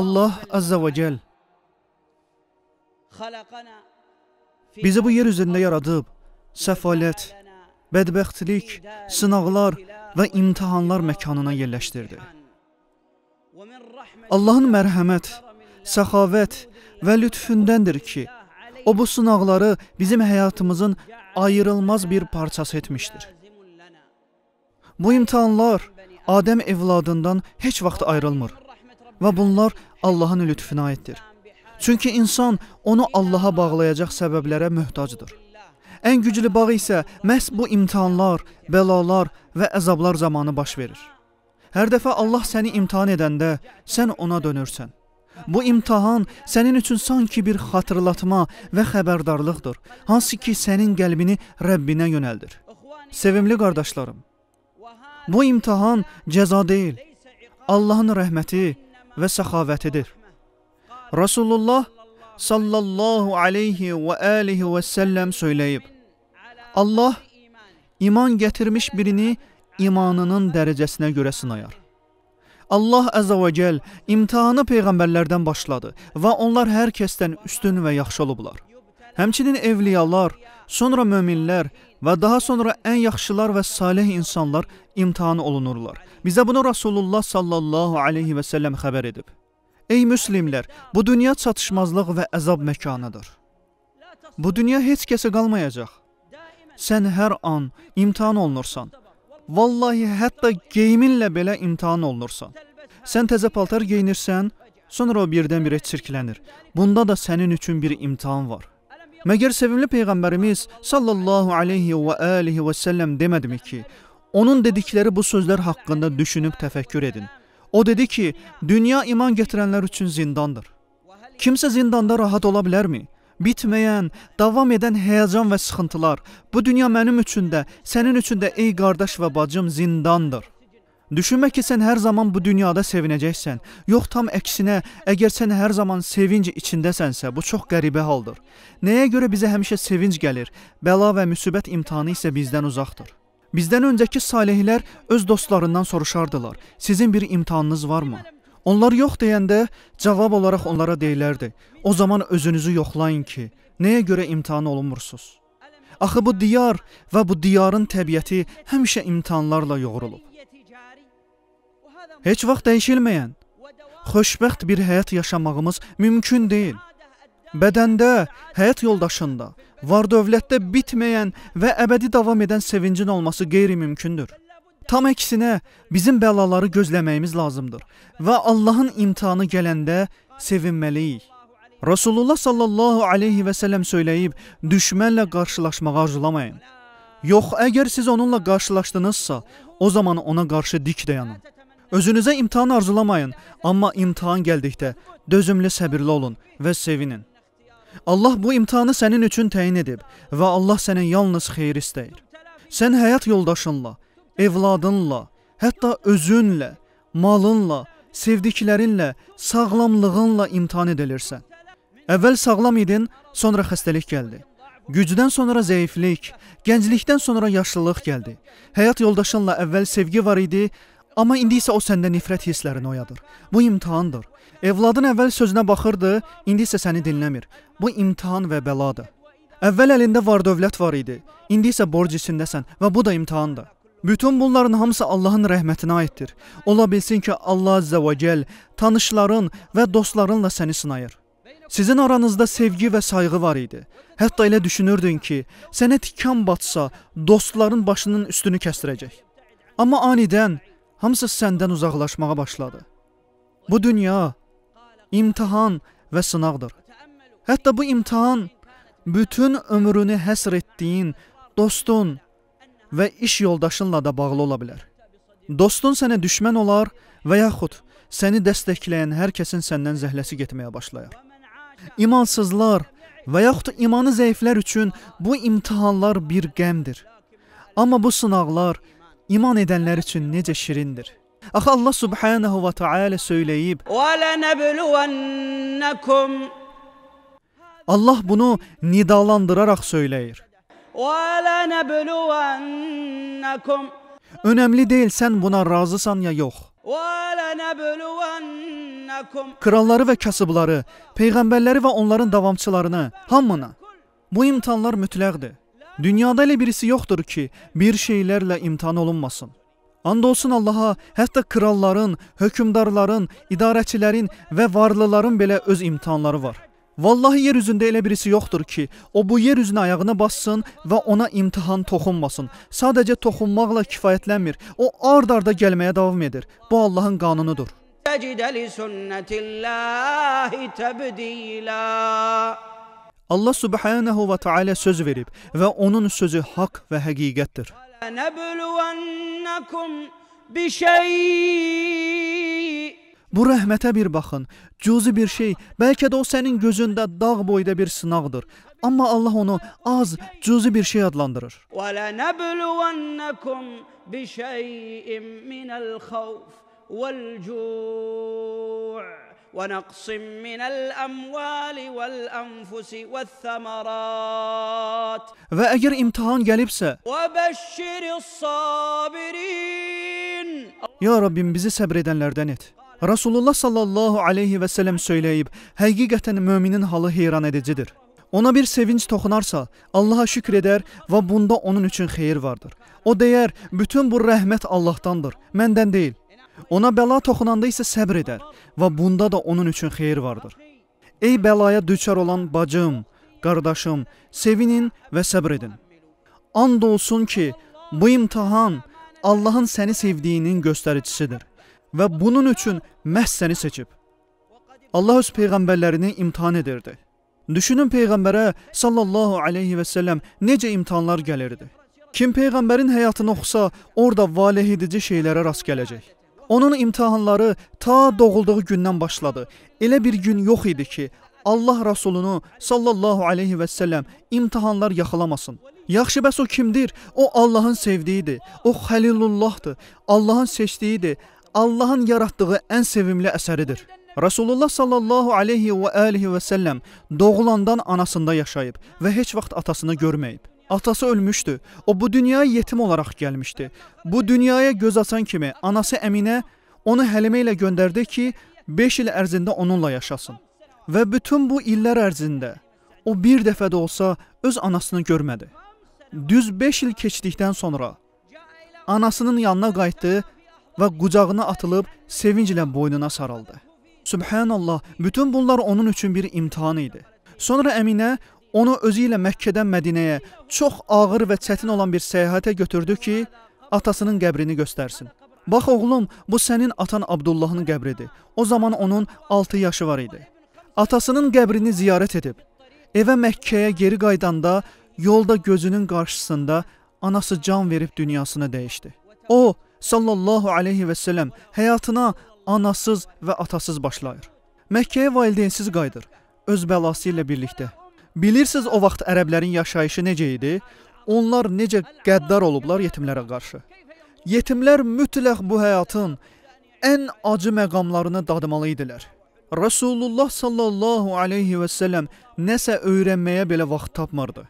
Allah Azza və Cəl bizi bu yer üzündə yaradıb, səfalət, bədbəxtlik, sınaqlar və imtihanlar məkanına yerləşdirdi. Allahın mərhəmət, səxavət və lütfündəndir ki, o bu sınaqları bizim həyatımızın ayrılmaz bir parçası etmişdir. Bu imtihanlar Adəm evladından heç vaxt ayrılmır və bunlar Allahın lütfünə aiddir. Çünki insan onu Allaha bağlayacaq səbəblərə möhtacdır. Ən güclü bağ isə məhz bu imtahanlar, bəlalar və əzablar zamanı baş verir. Hər dəfə Allah səni imtahan edəndə sən ona dönürsən. Bu imtahan sənin üçün sanki bir xatırlatma və xəbərdarlıqdır, hansı ki sənin qəlbini Rəbbinə yönəldir. Sevimli qardaşlarım, bu imtahan cəza deyil. Allahın rəhməti, və səxavətidir. Rasulullah sallallahu aleyhi və alihi və səlləm söyləyib, Allah iman gətirmiş birini imanının dərəcəsinə görə sınayar. Allah əzə və gəl imtihanı peyğəmbərlərdən başladı və onlar hər kəsdən üstün və yaxşı olublar. Həmçinin evliyalar, sonra möminlər və daha sonra ən yaxşılar və salih insanlar imtahan olunurlar. Bizə bunu Rasulullah sallallahu alayhi və sallam xəbər edib. Ey müslimlər, bu dünya çatışmazlıq və əzab məkanıdır. Bu dünya heç kəsə qalmayacaq. Sən hər an imtahan olunursan. Vallahi hətta geyiminlə belə imtahan olunursan. Sən təzə paltar geyinirsən, sonra o birdən-birə çirklənir. Bunda da sənin üçün bir imtahan var. Məgər sevimli peyğəmbərimiz sallallahu alayhi və alihi və səlləm demədimi ki, onun dedikləri bu sözlər haqqında düşünüb təfəkkür edin. O dedi ki, dünya iman gətirənlər üçün zindandır. Kimsə zindanda rahat ola bilərmi? Bitməyən, davam edən həyəcan və sıxıntılar bu dünya mənim üçün də, sənin üçün də ey qardaş və bacım zindandır. Düşünmə ki, sən hər zaman bu dünyada sevinəcəksən. Yox, tam əksinə, əgər sən hər zaman sevinc içindəsənsə, bu çox qəribə haldır. Nəyə görə bizə həmişə sevinc gəlir? Bəla və müsibət imtahanı isə bizdən uzaqdır. Bizdən öncəki salihlər öz dostlarından soruşardılar: "Sizin bir imtahanınız varmı?" Onlar yox deyəndə cavab olaraq onlara deyilərdi: "O zaman özünüzü yoxlayın ki, nəyə görə imtahan olunmursunuz?" Axı bu diyar və bu diyarın təbiəti həmişə imtahanlarla yoğrulub heç vaxt dəyişilməyən, xoşbəxt bir həyat yaşamağımız mümkün deyil. Bədəndə, həyat yoldaşında, var-dövlətdə bitməyən və əbədi davam edən sevincin olması qeyri-mümkündür. Tam əksinə, bizim bəlaları gözləməyimiz lazımdır və Allahın imtahanı gələndə sevinməliyik. Rasulullah sallallahu alayhi və sallam söyləyib, düşmənlə qarşılaşmağı arzulamayın. Yox, əgər siz onunla qarşılaşdınızsa, o zaman ona qarşı dik dayanın. Özünüzə imtahan arzulamayın, amma imtahan gəldikdə dözümlü, səbirli olun və sevinin. Allah bu imtahanı sənin üçün təyin edib və Allah sənə yalnız xeyir istəyir. Sən həyat yoldaşınla, evladınla, hətta özünlə, malınla, sevdiklərinlə, sağlamlığınla imtahan edilirsən. Əvvəl sağlam idin, sonra xəstəlik gəldi. Gücdən sonra zəiflik, gənclikdən sonra yaşlılıq gəldi. Həyat yoldaşınla əvvəl sevgi var idi, Amma indi isə o səndə nifrət hisslərini oyadır. Bu imtahandır. Evladın əvvəl sözünə baxırdı, indi isə səni dinləmir. Bu imtahan və bəladır. Əvvəl əlində var-dövlət var idi. İndi isə borc içindəsən və bu da imtahandır. Bütün bunların hamısı Allahın rəhmətinə aiddir. Ola bilsin ki, Allah Azza və Cəll tanışların və dostlarınla səni sınayır. Sizin aranızda sevgi və sayğı var idi. Hətta elə düşünürdün ki, sənə tikan batsa, dostların başının üstünü kəsdirəcək. Amma anidən hamısı səndən uzaqlaşmağa başladı. Bu dünya imtahan və sınaqdır. Hətta bu imtahan bütün ömrünü həsr etdiyin dostun və iş yoldaşınla da bağlı ola bilər. Dostun sənə düşmən olar və yaxud səni dəstəkləyən hər kəsin səndən zəhləsi getməyə başlayar. İmansızlar və yaxud imanı zəiflər üçün bu imtahanlar bir qəmdir. Amma bu sınaqlar iman edənlər üçün necə şirindir. Axı ah Allah Subhanahu va Taala söyləyib: Allah bunu nidalandıraraq söyləyir. Önəmli deyil sən buna razısan ya yox. Kralları və kasıbları, peyğəmbərləri və onların davamçılarını, hamını. Bu imtahanlar mütləqdir. Dünyada elə birisi yoxdur ki, bir şeylərlə imtihan olunmasın. And olsun Allaha, hətta kralların, hökmdarların, idarəçilərin və varlıların belə öz imtihanları var. Vallahi yer üzündə elə birisi yoxdur ki, o bu yer üzünə ayağını bassın və ona imtihan toxunmasın. Sadəcə toxunmaqla kifayətlənmir. O ard-arda gəlməyə davam edir. Bu Allahın qanunudur. Təcidə li sünnətillahi təbdilə Allah subhanahu və Taala söz verib və onun sözü haqq və həqiqətdir. Bu rəhmətə bir baxın. Cüzi bir şey, bəlkə də o sənin gözündə dağ boyda bir sınaqdır. Amma Allah onu az, cüzi bir şey adlandırır. وَلَنَبْلُوَنَّكُمْ بِشَيْءٍ مِنَ الْخَوْفِ وَالْجُوعِ ونقص من الأموال والأنفس والثمرات Və əgər imtihan gəlibsə وبشر الصابرين Ya Rabbim bizi səbr edənlərdən et. Rasulullah sallallahu aleyhi və səlləm söyləyib, həqiqətən möminin halı heyran edicidir. Ona bir sevinç toxunarsa, Allaha şükr edər və bunda onun üçün xeyir vardır. O deyər, bütün bu rəhmət Allahdandır, məndən deyil. Ona bəla toxunanda isə səbr edər və bunda da onun üçün xeyir vardır. Ey bəlaya düçar olan bacım, qardaşım, sevinin və səbr edin. And olsun ki, bu imtahan Allahın səni sevdiyinin göstəricisidir və bunun üçün məhz səni seçib. Allah öz peyğəmbərlərini imtahan edirdi. Düşünün peyğəmbərə sallallahu alayhi və sallam necə imtahanlar gəlirdi. Kim peyğəmbərin həyatını oxusa, orada valeh edici şeylərə rast gələcək. Onun imtahanları ta doğulduğu gündən başladı. Elə bir gün yox idi ki, Allah Rasulunu sallallahu aleyhi və səlləm imtahanlar yaxalamasın. Yaxşı bəs o kimdir? O Allahın sevdiyidir. O Xəlilullahdır. Allahın seçdiyidir. Allahın yaratdığı ən sevimli əsəridir. Rasulullah sallallahu aleyhi və alihi və səlləm doğulandan anasında yaşayıb və heç vaxt atasını görməyib. Atası ölmüşdü. O bu dünyaya yetim olaraq gəlmişdi. Bu dünyaya göz açan kimi anası Əminə onu Həlimə ilə göndərdi ki, 5 il ərzində onunla yaşasın. Və bütün bu illər ərzində o bir dəfə də olsa öz anasını görmədi. Düz 5 il keçdikdən sonra anasının yanına qayıtdı və qucağına atılıb sevinclə boynuna sarıldı. Subhanallah, bütün bunlar onun üçün bir imtahan idi. Sonra Əminə Onu özü ilə Məkkədən Mədinəyə çox ağır və çətin olan bir səyahətə götürdü ki, atasının qəbrini göstərsin. Bax oğlum, bu sənin atan Abdullahın qəbridir. O zaman onun 6 yaşı var idi. Atasının qəbrini ziyarət edib evə Məkkəyə geri qayıdanda yolda gözünün qarşısında anası can verib dünyasını dəyişdi. O, sallallahu alayhi və sallam həyatına anasız və atasız başlayır. Məkkəyə valideynsiz qayıdır, öz bəlası ilə birlikdə. Bilirsiniz o vaxt ərəblərin yaşayışı necə idi? Onlar necə qəddar olublar yetimlərə qarşı. Yetimlər mütləq bu həyatın ən acı məqamlarını dadmalı idilər. Rasulullah sallallahu alayhi və sallam nəsə öyrənməyə belə vaxt tapmırdı.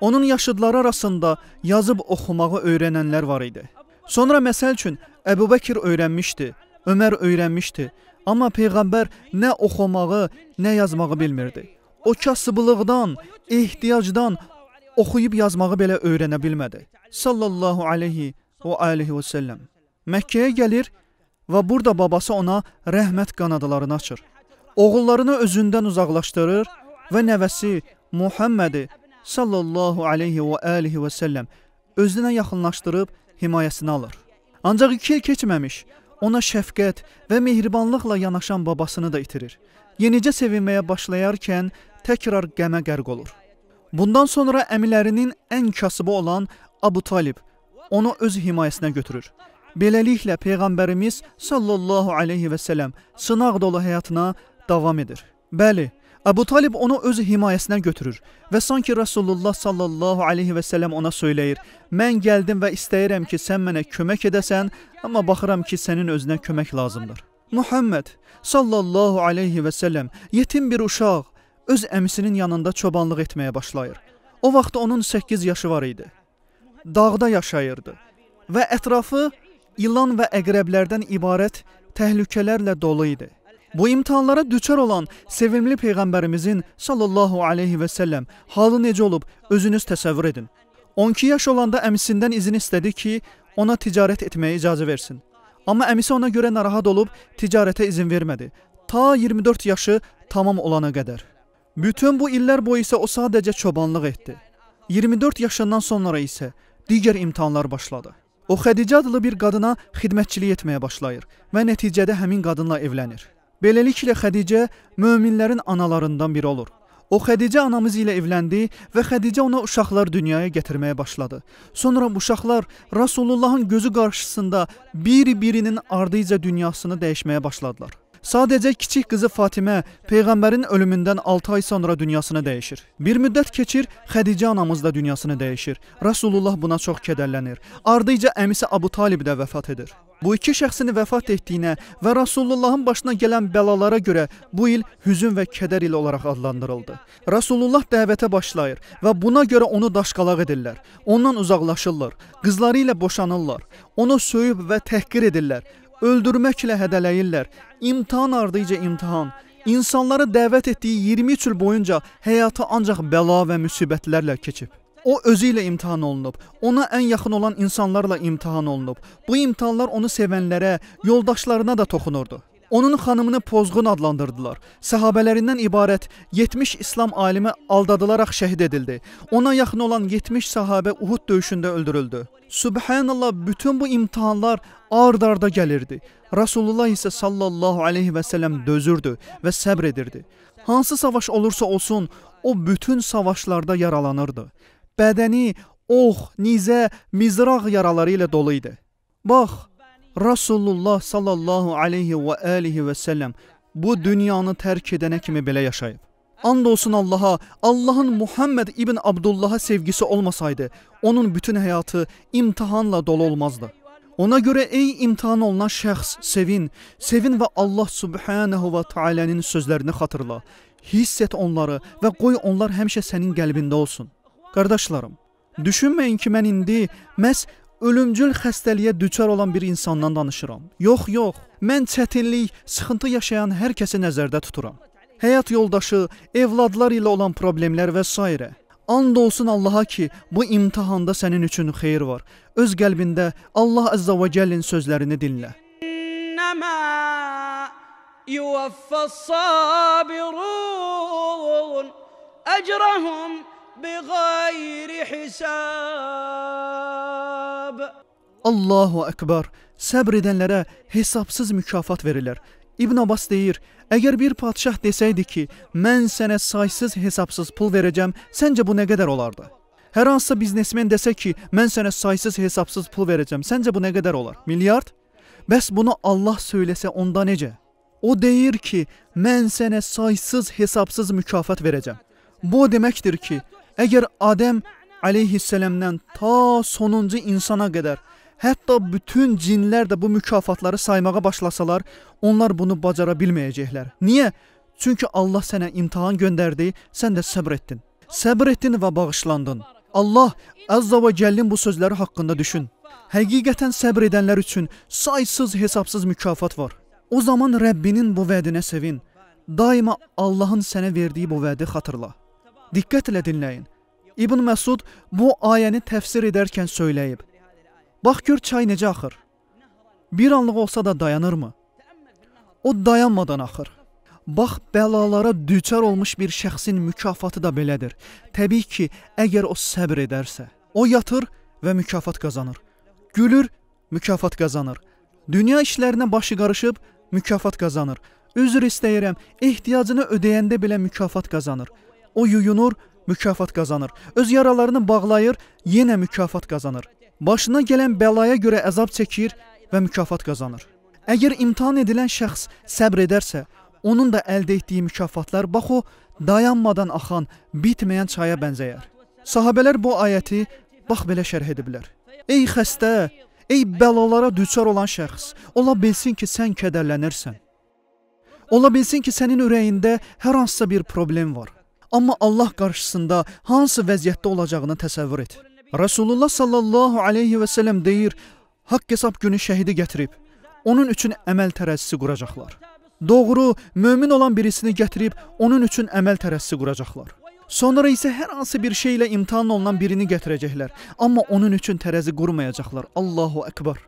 Onun yaşıdları arasında yazıb oxumağı öyrənənlər var idi. Sonra məsəl üçün Əbu Bəkir öyrənmişdi, Ömər öyrənmişdi, amma peyğəmbər nə oxumağı, nə yazmağı bilmirdi. O kasıblığdan, ehtiyacdan oxuyub yazmağı belə öyrənə bilmədi. Sallallahu alayhi və alihi və səlləm. Məkkəyə gəlir və burada babası ona rəhmət qanadlarını açır. Oğullarını özündən uzaqlaşdırır və nəvəsi Muhammədi sallallahu alayhi və alihi və səlləm özünə yaxınlaşdırıb himayəsinə alır. Ancaq 2 il keçməmiş ona şəfqət və mehribanlıqla yanaşan babasını da itirir. Yenicə sevinməyə başlayarkən təkrar qəmə qərq olur. Bundan sonra əmilərinin ən kasıbı olan Abu Talib onu öz himayəsinə götürür. Beləliklə peyğəmbərimiz sallallahu alayhi və sallam sınaq dolu həyatına davam edir. Bəli, Əbu Talib onu öz himayəsinə götürür və sanki Rasulullah sallallahu alayhi və sallam ona söyləyir: "Mən gəldim və istəyirəm ki, sən mənə kömək edəsən, amma baxıram ki, sənin özünə kömək lazımdır." Muhammed sallallahu alayhi və sallam yetim bir uşaq, öz əmisinin yanında çobanlıq etməyə başlayır. O vaxt onun 8 yaşı var idi. Dağda yaşayırdı və ətrafı ilan və əqrəblərdən ibarət təhlükələrlə dolu idi. Bu imtahanlara düçar olan sevimli peyğəmbərimizin sallallahu alayhi və sallam halı necə olub özünüz təsəvvür edin. 12 yaş olanda əmisindən izin istədi ki, ona ticarət etməyə icazə versin. Amma əmisi ona görə narahat olub ticarətə izin vermədi. Ta 24 yaşı tamam olana qədər. Bütün bu illər boyu isə o sadəcə çobanlıq etdi. 24 yaşından sonra isə digər imtahanlar başladı. O Xədicə adlı bir qadına xidmətçilik etməyə başlayır və nəticədə həmin qadınla evlənir. Beləliklə Xədicə möminlərin analarından biri olur. O Xədicə anamız ilə evləndi və Xədicə ona uşaqlar dünyaya gətirməyə başladı. Sonra bu uşaqlar Rasulullahın gözü qarşısında bir-birinin ardınca dünyasını dəyişməyə başladılar. Sadəcə kiçik qızı Fatimə peyğəmbərin ölümündən 6 ay sonra dünyasını dəyişir. Bir müddət keçir, Xədicə anamız da dünyasını dəyişir. Rasulullah buna çox kədərlənir. Ardınca əmisi Abu Talib də vəfat edir. Bu iki şəxsin vəfat etdiyinə və Rasulullahın başına gələn bəlalara görə bu il hüzün və kədər ili olaraq adlandırıldı. Rasulullah dəvətə başlayır və buna görə onu daşqalaq edirlər. Ondan uzaqlaşırlar, qızları ilə boşanırlar, onu söyüb və təhqir edirlər öldürməklə hədələyirlər. İmtahan ardıca imtahan. İnsanları dəvət etdiyi 23 il boyunca həyatı ancaq bəla və müsibətlərlə keçib. O özü ilə imtahan olunub. Ona ən yaxın olan insanlarla imtahan olunub. Bu imtahanlar onu sevənlərə, yoldaşlarına da toxunurdu. Onun xanımını pozğun adlandırdılar. Səhabələrindən ibarət 70 İslam alimi aldadılaraq şəhid edildi. Ona yaxın olan 70 səhabə Uhud döyüşündə öldürüldü. Subhanallah, bütün bu imtahanlar ard-arda gəlirdi. Rasulullah isə sallallahu alayhi və səlləm dözürdü və səbr edirdi. Hansı savaş olursa olsun, o bütün savaşlarda yaralanırdı. Bədəni ox, nizə, mizraq yaraları ilə dolu idi. Bax, Rasulullah sallallahu aleyhi və alihi və səlləm bu dünyanı tərk edənə kimi belə yaşayıb. And olsun Allaha, Allahın Muhammed ibn Abdullah'a sevgisi olmasaydı, onun bütün həyatı imtihanla dolu olmazdı. Ona görə ey imtihan olunan şəxs, sevin, sevin və Allah Subhanahu və Taala'nın sözlərini xatırla. Hiss et onları və qoy onlar həmişə sənin qəlbində olsun. Qardaşlarım, düşünməyin ki, mən indi məhz ölümcül xəstəliyə düçar olan bir insandan danışıram. Yox, yox. Mən çətinlik, sıxıntı yaşayan hər kəsi nəzərdə tuturam. Həyat yoldaşı, evladlar ilə olan problemlər və s. And olsun Allaha ki, bu imtahanda sənin üçün xeyir var. Öz qəlbində Allah Əzzə və Cəllin sözlərini dinlə. İnnəmə yuvaffəs-sabirun əcrəhum بغير حساب Allahu Əkbər. Səbr edənlərə hesabsız mükafat verilir. İbn Abbas deyir: "Əgər bir padşah desəydi ki, mən sənə saysız-hesabsız pul verəcəm, səncə bu nə qədər olardı?" Hər hansısa biznesmen desə ki, mən sənə saysız-hesabsız pul verəcəm, səncə bu nə qədər olar? Milyard? Bəs bunu Allah söyləsə onda necə? O deyir ki, mən sənə saysız-hesabsız mükafat verəcəm. Bu o deməkdir ki, Əgər Adəm əleyhissəlamdan ta sonuncu insana qədər, hətta bütün cinlər də bu mükafatları saymağa başlasalar, onlar bunu bacara bilməyəcəklər. Niyə? Çünki Allah sənə imtahan göndərdi, sən də səbr etdin. Səbr etdin və bağışlandın. Allah Əzzə və Cəllin bu sözləri haqqında düşün. Həqiqətən səbr edənlər üçün saysız hesabsız mükafat var. O zaman Rəbbinin bu vədinə sevin. Daima Allahın sənə verdiyi bu vədi xatırla. Diqqətlə dinləyin. İbn Məsud bu ayəni təfsir edərkən söyləyib. Bax gör çay necə axır. Bir anlıq olsa da dayanırmı? O dayanmadan axır. Bax bəlalara düçar olmuş bir şəxsin mükafatı da belədir. Təbii ki, əgər o səbr edərsə, o yatır və mükafat qazanır. Gülür, mükafat qazanır. Dünya işlərinə başı qarışıb mükafat qazanır. Üzr istəyirəm, ehtiyacını ödəyəndə belə mükafat qazanır. O yuyunur, mükafat qazanır. Öz yaralarını bağlayır, yenə mükafat qazanır. Başına gələn bəlaya görə əzab çəkir və mükafat qazanır. Əgər imtahan edilən şəxs səbr edərsə, onun da əldə etdiyi mükafatlar bax o dayanmadan axan, bitməyən çaya bənzəyər. Sahabelər bu ayəti bax belə şərh ediblər. Ey xəstə, ey bəlalara düçar olan şəxs, ola bilsin ki, sən kədərlənirsən. Ola bilsin ki, sənin ürəyində hər hansısa bir problem var. Amma Allah qarşısında hansı vəziyyətdə olacağını təsəvvür et. Rasulullah sallallahu alayhi və sallam deyir: "Haqq hesab günü şəhidi gətirib. Onun üçün əməl tərəzisi quracaqlar." Doğru, mömin olan birisini gətirib onun üçün əməl tərəzisi quracaqlar. Sonra isə hər hansı bir şeylə imtahan olunan birini gətirəcəklər, amma onun üçün tərəzi qurmayacaqlar. Allahu əkbar.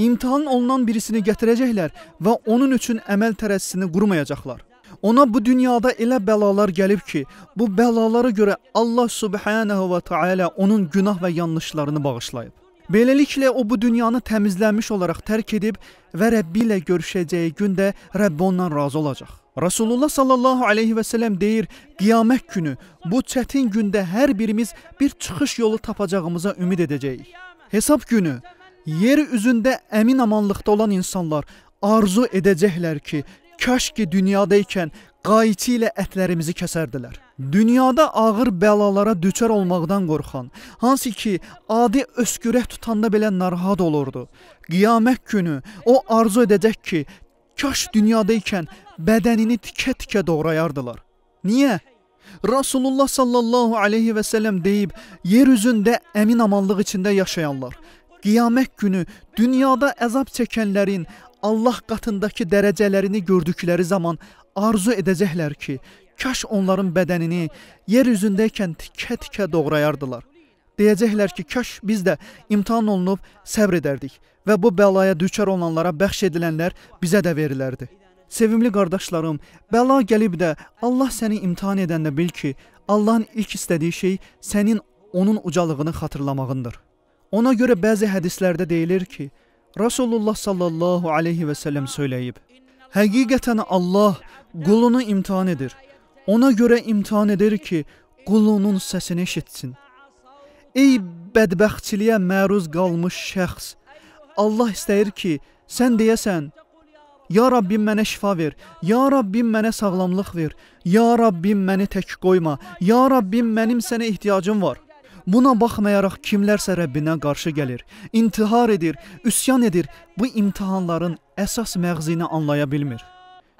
İmtahan olunan birisini gətirəcəklər və onun üçün əməl tərəzisini qurmayacaqlar. Ona bu dünyada elə bəlalar gəlib ki, bu bəlalara görə Allah Subhanahu va Taala onun günah və yanlışlarını bağışlayıb. Beləliklə o bu dünyanı təmizlənmiş olaraq tərk edib və Rəbbi ilə görüşəcəyi gündə Rəbb ondan razı olacaq. Rasulullah sallallahu alayhi və sallam deyir: "Qiyamət günü bu çətin gündə hər birimiz bir çıxış yolu tapacağımıza ümid edəcəyik." Hesab günü yer üzündə əmin amanlıqda olan insanlar arzu edəcəklər ki, Kaş ki dünyadaykən qayçı ilə ətlərimizi kəsərdilər. Dünyada ağır bəlalara düçar olmaqdan qorxan, hansı ki adi öskürək tutanda belə narahat olurdu. Qiyamət günü o arzu edəcək ki, kaş dünyadaykən bədənini tikə-tikə doğrayardılar. Niyə? Rasulullah sallallahu alayhi və sallam deyib, yer üzündə əmin amanlıq içində yaşayanlar qiyamət günü dünyada əzab çəkənlərin, Allah qatındakı dərəcələrini gördükləri zaman arzu edəcəklər ki, kaş onların bədənini yer üzündəykən tikə-tikə doğrayardılar. Deyəcəklər ki, kaş biz də imtahan olunub səbr edərdik və bu bəlaya düçar olanlara bəxş edilənlər bizə də verilərdi. Sevimli qardaşlarım, bəla gəlib də Allah səni imtahan edəndə bil ki, Allahın ilk istədiyi şey sənin onun ucalığını xatırlamağındır. Ona görə bəzi hədislərdə deyilir ki, Rasulullah sallallahu aleyhi və səlləm söyləyib, Həqiqətən Allah qulunu imtihan edir. Ona görə imtihan edir ki, qulunun səsini eşitsin. Ey bədbəxtçiliyə məruz qalmış şəxs, Allah istəyir ki, sən deyəsən, Ya Rabbim mənə şifa ver. Ya Rabbim mənə sağlamlıq ver. Ya Rabbim məni tək qoyma. Ya Rabbim mənim sənə ehtiyacım var. Buna baxmayaraq kimlərsə Rəbbinə qarşı gəlir, intihar edir, üsyan edir. Bu imtahanların əsas məğzini anlaya bilmir.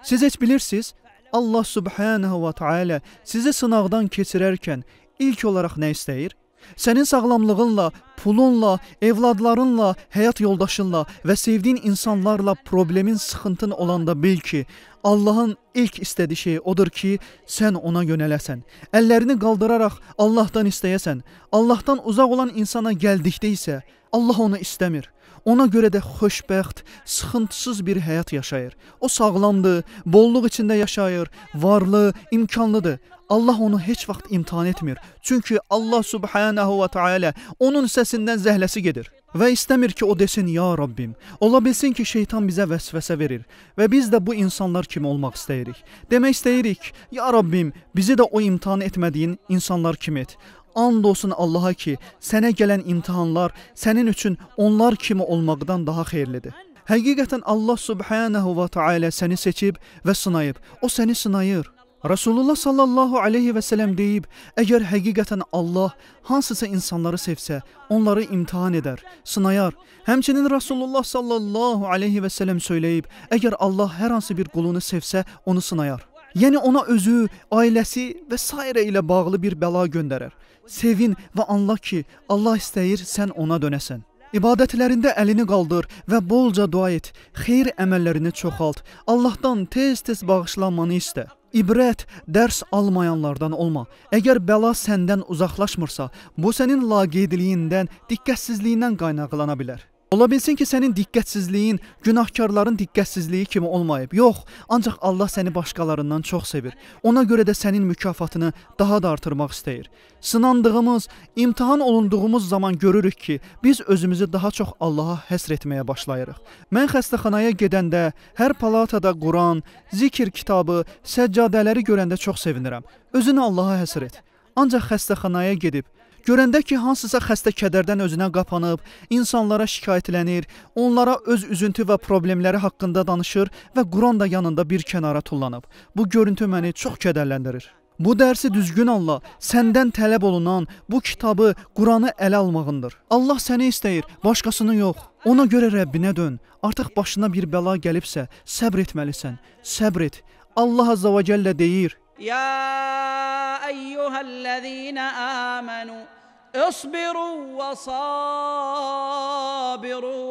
Siz heç bilirsiniz, Allah Subhanahu va Taala sizi sınaqdan keçirərkən ilk olaraq nə istəyir? Sənin sağlamlığınla, pulunla, evladlarınla, həyat yoldaşınla və sevdiyin insanlarla problemin, sıxıntın olanda bil ki, Allahın ilk istədiyi şey odur ki, sən ona yönələsən. Əllərini qaldıraraq Allahdan istəyəsən. Allahdan uzaq olan insana gəldikdə isə Allah onu istəmir. Ona görə də xoşbəxt, sıxıntısız bir həyat yaşayır. O sağlamdır, bolluq içində yaşayır, varlı, imkanlıdır. Allah onu heç vaxt imtahan etmir. Çünki Allah subhanahu və taala onun səsindən zəhləsi gedir və istəmir ki, o desin ya Rabbim. Ola bilsin ki, şeytan bizə vəsvəsə verir və biz də bu insanlar kimi olmaq istəyirik. Demək istəyirik, ya Rabbim, bizi də o imtahan etmədiyin insanlar kimi et. And olsun Allaha ki, sənə gələn imtahanlar sənin üçün onlar kimi olmaqdan daha xeyirlidir. Həqiqətən Allah subhanahu və taala səni seçib və sınayıb. O səni sınayır. Rasulullah sallallahu aleyhi və sələm deyib, əgər həqiqətən Allah hansısa insanları sevsə, onları imtihan edər, sınayar. Həmçinin Rasulullah sallallahu aleyhi və sələm söyləyib, əgər Allah hər hansı bir qulunu sevsə, onu sınayar. Yəni ona özü, ailəsi və s. ilə bağlı bir bəla göndərər. Sevin və anla ki, Allah istəyir sən ona dönəsən. İbadətlərində əlini qaldır və bolca dua et. Xeyir əməllərini çoxalt. Allahdan tez-tez bağışlanmanı istə. İbrət dərs almayanlardan olma. Əgər bəla səndən uzaqlaşmırsa, bu sənin laqeydliyindən, diqqətsizliyindən qaynaqlana bilər. Ola bilsin ki, sənin diqqətsizliyin günahkarların diqqətsizliyi kimi olmayıb. Yox, ancaq Allah səni başqalarından çox sevir. Ona görə də sənin mükafatını daha da artırmaq istəyir. Sınandığımız, imtahan olunduğumuz zaman görürük ki, biz özümüzü daha çox Allaha həsr etməyə başlayırıq. Mən xəstəxanaya gedəndə hər palatada Quran, zikr kitabı, səccadələri görəndə çox sevinirəm. Özünü Allaha həsr et. Ancaq xəstəxanaya gedib Görəndə ki, hansısa xəstə kədərdən özünə qapanıb, insanlara şikayətlənir, onlara öz üzüntü və problemləri haqqında danışır və Quran da yanında bir kənara tullanıb. Bu görüntü məni çox kədərləndirir. Bu dərsi düzgün anla, səndən tələb olunan bu kitabı, Quranı ələ almağındır. Allah səni istəyir, başqasını yox. Ona görə Rəbbinə dön. Artıq başına bir bəla gəlibsə, səbr etməlisən. Səbr et. Allah Azza və Cəllə deyir: "Ya eyyuhellezina amanu" اصبروا وصابروا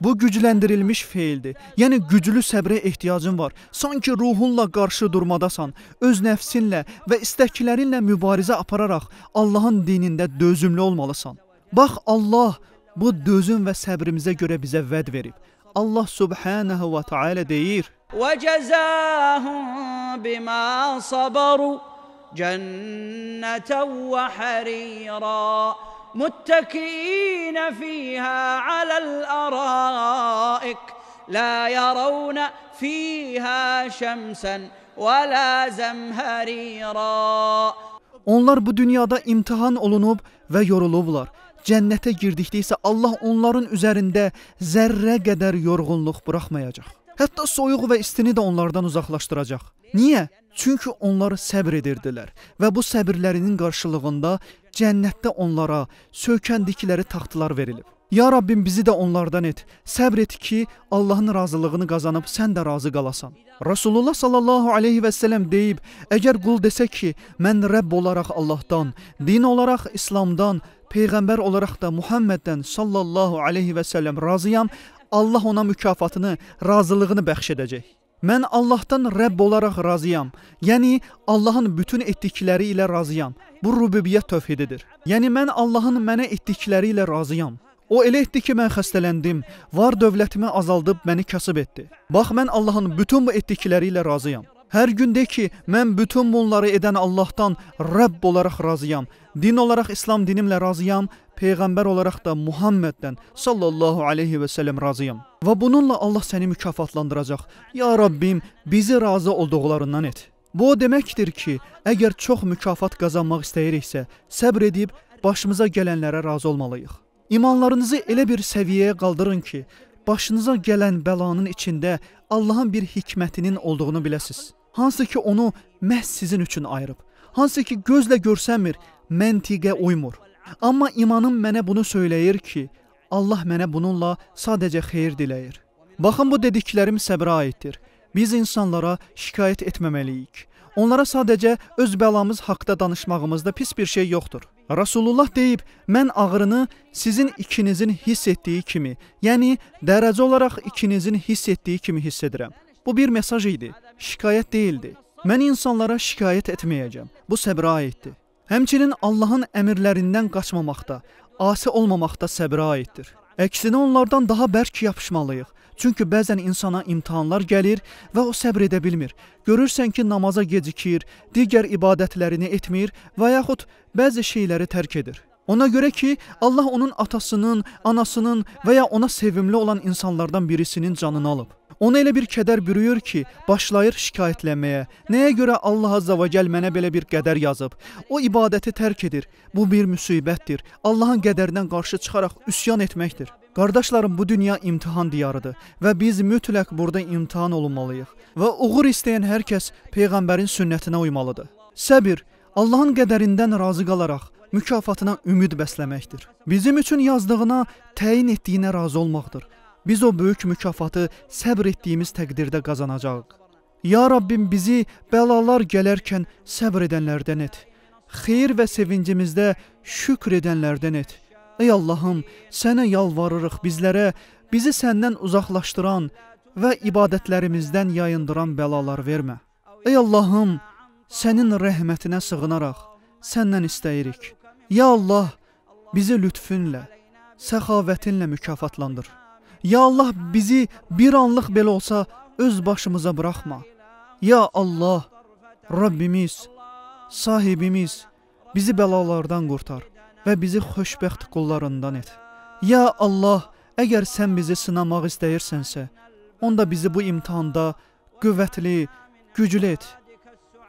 Bu gücləndirilmiş feildir. Yəni güclü səbrə ehtiyacın var. Sanki ruhunla qarşı durmadasan, öz nəfsinlə və istəklərinlə mübarizə apararaq Allahın dinində dözümlü olmalısan. Bax Allah bu dözüm və səbrimizə görə bizə vəd verib. Allah Subhanahu va Taala deyir: "Və cəzahum bima sabaru" جنه وحريرا متكئين فيها على الارائك لا يرون فيها شمسا ولا زمهريرا Onlar bu dünyada imtihan olunub və yorulublar. Cənnətə girdikdə isə Allah onların üzərində zərrə qədər yorğunluq buraxmayacaq. Hətta soyuğu və istini də onlardan uzaqlaşdıracaq. Niyə? Çünki onlar səbr edirdilər və bu səbirlərinin qarşılığında cənnətdə onlara söykəndikləri taxtlar verilib. Ya Rabbim bizi də onlardan et. Səbr et ki, Allahın razılığını qazanıb sən də razı qalasan. Rasulullah sallallahu alayhi və sallam deyib, əgər qul desə ki, mən Rəbb olaraq Allahdan, din olaraq İslamdan, peyğəmbər olaraq da Muhammeddən sallallahu alayhi və sallam razıyam, Allah ona mükafatını, razılığını bəxş edəcək. Mən Allahdan Rəbb olaraq razıyam. Yəni Allahın bütün etdikləri ilə razıyam. Bu rububiyyət tövhididir. Yəni mən Allahın mənə etdikləri ilə razıyam. O elə etdi ki, mən xəstələndim, var dövlətimi azaldıb məni kasıb etdi. Bax mən Allahın bütün bu etdikləri ilə razıyam. Hər gün de ki, mən bütün bunları edən Allahdan Rəbb olaraq razıyam. Din olaraq İslam dinimlə razıyam, peyğəmbər olaraq da Muhammeddən sallallahu alayhi və sallam razıyam. Və bununla Allah səni mükafatlandıracaq. Ya Rəbbim, bizi razı olduqlarından et. Bu o deməkdir ki, əgər çox mükafat qazanmaq istəyiriksə, səbr edib başımıza gələnlərə razı olmalıyıq. İmanlarınızı elə bir səviyyəyə qaldırın ki, başınıza gələn bəlanın içində Allahın bir hikmətinin olduğunu biləsiz. Hansı ki onu məhz sizin üçün ayırıb, hansı ki gözlə görsənmir, məntiqə uymur. Amma imanım mənə bunu söyləyir ki, Allah mənə bununla sadəcə xeyir diləyir. Baxın bu dediklərim səbrə aiddir. Biz insanlara şikayət etməməliyik. Onlara sadəcə öz bəlamız haqqında danışmağımızda pis bir şey yoxdur. Rasulullah deyib, mən ağrını sizin ikinizin hiss etdiyi kimi, yəni dərəcə olaraq ikinizin hiss etdiyi kimi hiss edirəm. Bu bir mesaj idi, şikayət deyildi. Mən insanlara şikayət etməyəcəm. Bu səbrə aiddir. Həmçinin Allahın əmrlərindən qaçmamaqda, asi olmamaqda səbrə aiddir. Əksinə onlardan daha bərk yapışmalıyıq. Çünki bəzən insana imtahanlar gəlir və o səbr edə bilmir. Görürsən ki, namaza gecikir, digər ibadətlərini etmir və yaxud bəzi şeyləri tərk edir. Ona görə ki, Allah onun atasının, anasının və ya ona sevimli olan insanlardan birisinin canını alıb. Ona elə bir kədər bürüyür ki, başlayır şikayətlənməyə. Nəyə görə Allah Azza və Cəl mənə belə bir qədər yazıb? O ibadəti tərk edir. Bu bir müsibətdir. Allahın qədərindən qarşı çıxaraq üsyan etməkdir. Qardaşlarım, bu dünya imtahan diyarıdır və biz mütləq burada imtahan olunmalıyıq və uğur istəyən hər kəs peyğəmbərin sünnətinə uymalıdır. Səbir Allahın qədərindən razı qalaraq mükafatına ümid bəsləməkdir. Bizim üçün yazdığına, təyin etdiyinə razı olmaqdır Biz o böyük mükafatı səbr etdiyimiz təqdirdə qazanacağıq. Ya Rabbim bizi bəlalar gələrkən səbr edənlərdən et. Xeyir və sevincimizdə şükr edənlərdən et. Ey Allahım, sənə yalvarırıq bizlərə bizi səndən uzaqlaşdıran və ibadətlərimizdən yayındıran bəlalar vermə. Ey Allahım, sənin rəhmətinə sığınaraq səndən istəyirik. Ya Allah, bizi lütfünlə, səxavətinlə mükafatlandır. Ya Allah bizi bir anlıq belə olsa öz başımıza buraxma. Ya Allah, Rəbbimiz, sahibimiz bizi bəlalardan qurtar və bizi xoşbəxt qullarından et. Ya Allah, əgər sən bizi sınamaq istəyirsənsə, onda bizi bu imtahanda qüvvətli, güclü et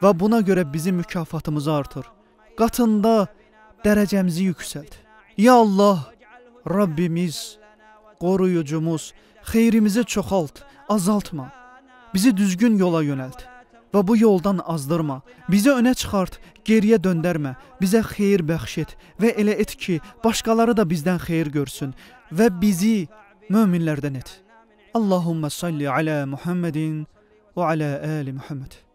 və buna görə bizim mükafatımızı artır. Qatında dərəcəmizi yüksəlt. Ya Allah, Rəbbimiz, koruyucumuz, xeyrimizi çoxalt, azaltma. Bizi düzgün yola yönəlt və bu yoldan azdırma. Bizi önə çıxart, geriyə döndərmə. Bizə xeyir bəxş et və elə et ki, başqaları da bizdən xeyir görsün və bizi möminlərdən et. Allahumma salli ala Muhammedin və ala ali Muhammed.